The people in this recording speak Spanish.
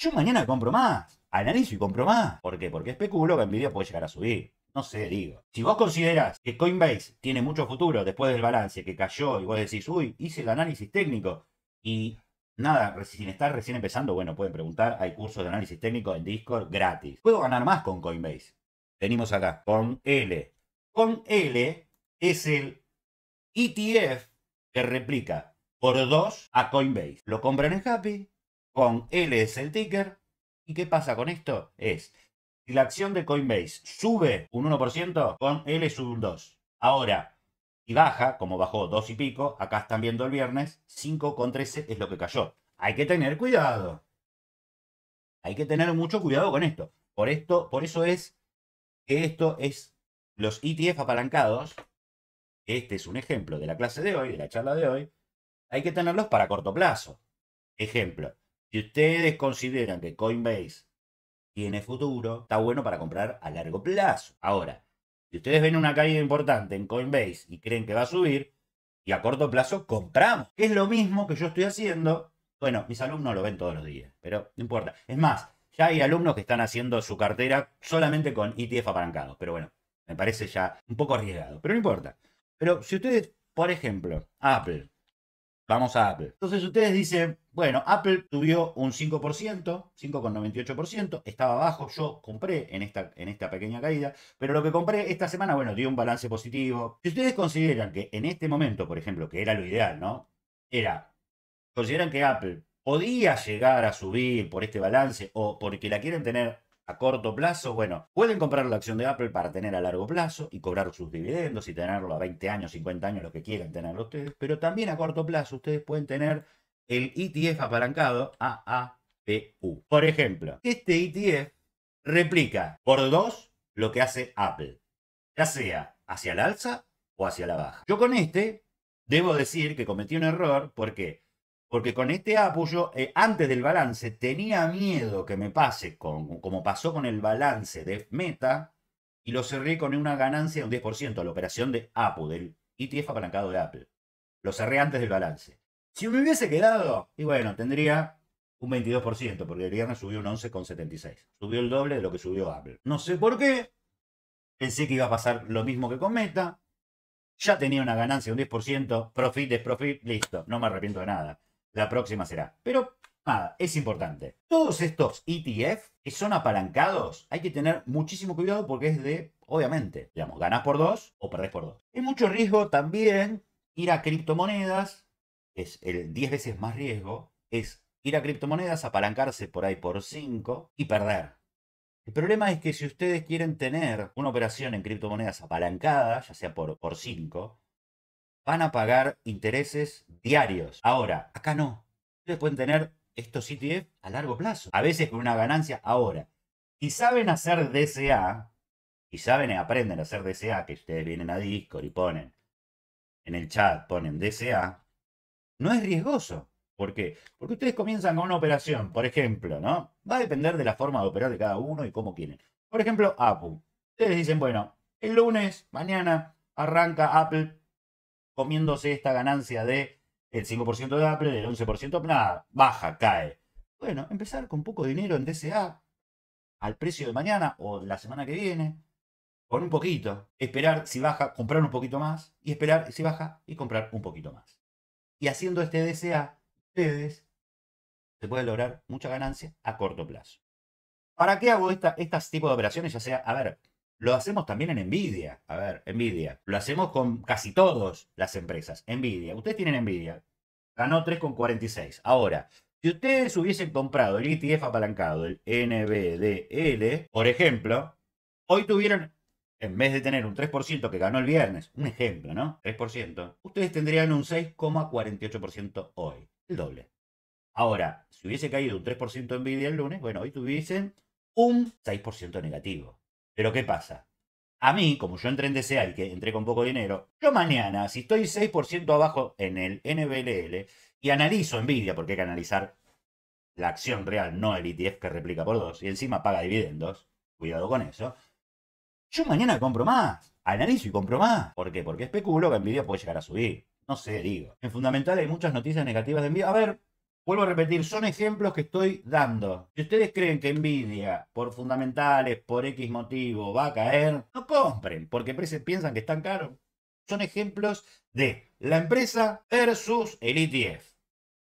Yo mañana compro más. Analizo y compro más. ¿Por qué? Porque especulo que envidia puede llegar a subir. No sé, digo. Si vos considerás que Coinbase tiene mucho futuro después del balance que cayó y vos decís, uy, hice el análisis técnico y Nada, sin estar recién empezando, bueno, pueden preguntar. Hay cursos de análisis técnico en Discord gratis. Puedo ganar más con Coinbase. Venimos acá, con L. Con L es el ETF que replica por 2 a Coinbase. Lo compran en Happy, con L es el ticker. ¿Y qué pasa con esto? Es, si la acción de Coinbase sube un 1%, con L sube un 2%. Ahora, si baja, como bajó 2 y pico, acá están viendo el viernes, 5,13 es lo que cayó. Hay que tener cuidado. Hay que tener mucho cuidado con esto. Por, esto, por eso es que esto es los ETF apalancados. Este es un ejemplo de la clase de hoy, de la charla de hoy. Hay que tenerlos para corto plazo. Ejemplo, si ustedes consideran que Coinbase tiene futuro, está bueno para comprar a largo plazo. Ahora, si ustedes ven una caída importante en Coinbase y creen que va a subir, y a corto plazo compramos, que es lo mismo que yo estoy haciendo. Bueno, mis alumnos lo ven todos los días, pero no importa. Es más, ya hay alumnos que están haciendo su cartera solamente con ETF apalancados, pero bueno, me parece ya un poco arriesgado, pero no importa. Pero si ustedes, por ejemplo, Apple, Vamos a Apple. Entonces ustedes dicen, bueno, Apple subió un 5%, 5,98%, estaba abajo. yo compré en esta, en esta pequeña caída, pero lo que compré esta semana, bueno, dio un balance positivo. Si ustedes consideran que en este momento, por ejemplo, que era lo ideal, ¿no? Era, consideran que Apple podía llegar a subir por este balance o porque la quieren tener a corto plazo, bueno, pueden comprar la acción de Apple para tener a largo plazo y cobrar sus dividendos y tenerlo a 20 años, 50 años, lo que quieran tenerlo ustedes, pero también a corto plazo ustedes pueden tener el ETF apalancado AAPU. Por ejemplo, este ETF replica por dos lo que hace Apple, ya sea hacia la alza o hacia la baja. Yo con este debo decir que cometí un error porque porque con este apoyo, yo eh, antes del balance, tenía miedo que me pase con, como pasó con el balance de Meta y lo cerré con una ganancia de un 10% a la operación de Apple, del ETF apalancado de Apple. Lo cerré antes del balance. Si me hubiese quedado, y bueno, tendría un 22%, porque el viernes subió un 11,76. Subió el doble de lo que subió Apple. No sé por qué. Pensé que iba a pasar lo mismo que con Meta. Ya tenía una ganancia de un 10%. Profit, desprofit, profit, listo. No me arrepiento de nada la próxima será. Pero nada, es importante. Todos estos ETF que son apalancados, hay que tener muchísimo cuidado porque es de, obviamente, digamos, ganas por dos o perdés por dos. hay mucho riesgo también ir a criptomonedas, es el 10 veces más riesgo, es ir a criptomonedas, apalancarse por ahí por cinco y perder. El problema es que si ustedes quieren tener una operación en criptomonedas apalancada, ya sea por 5, van a pagar intereses diarios. Ahora, acá no. Ustedes pueden tener estos ETF a largo plazo, a veces con una ganancia ahora. Y saben hacer DCA, y saben y aprenden a hacer DCA, que ustedes vienen a Discord y ponen en el chat, ponen DCA, no es riesgoso. ¿Por qué? Porque ustedes comienzan con una operación, por ejemplo, ¿no? Va a depender de la forma de operar de cada uno y cómo quieren. Por ejemplo, Apple. Ustedes dicen, bueno, el lunes, mañana, arranca Apple comiéndose esta ganancia de el 5% de Apple, del 11%, nada, baja, cae. Bueno, empezar con poco dinero en DSA, al precio de mañana o la semana que viene, con un poquito, esperar si baja, comprar un poquito más, y esperar si baja y comprar un poquito más. Y haciendo este DCA ustedes se pueden lograr mucha ganancia a corto plazo. ¿Para qué hago esta, tipos de operaciones? Ya sea, a ver, lo hacemos también en Nvidia. A ver, Nvidia. Lo hacemos con casi todas las empresas. Nvidia. Ustedes tienen Nvidia. Ganó 3,46. Ahora, si ustedes hubiesen comprado el ETF apalancado, el NBDL, por ejemplo, hoy tuvieran, en vez de tener un 3% que ganó el viernes, un ejemplo, ¿no? 3%, ustedes tendrían un 6,48% hoy, el doble. Ahora, si hubiese caído un 3% en Nvidia el lunes, bueno, hoy tuviesen un 6% negativo. Pero ¿qué pasa? A mí, como yo entré en DCA que entré con poco dinero, yo mañana, si estoy 6% abajo en el NBLL y analizo Nvidia, porque hay que analizar la acción real, no el ETF que replica por dos, y encima paga dividendos, cuidado con eso, yo mañana compro más, analizo y compro más. ¿Por qué? Porque especulo que Nvidia puede llegar a subir. No sé, digo. En fundamental hay muchas noticias negativas de Nvidia. A ver, Vuelvo a repetir, son ejemplos que estoy dando. Si ustedes creen que Nvidia, por fundamentales, por X motivo, va a caer, no compren, porque piensan que están caros. Son ejemplos de la empresa versus el ETF.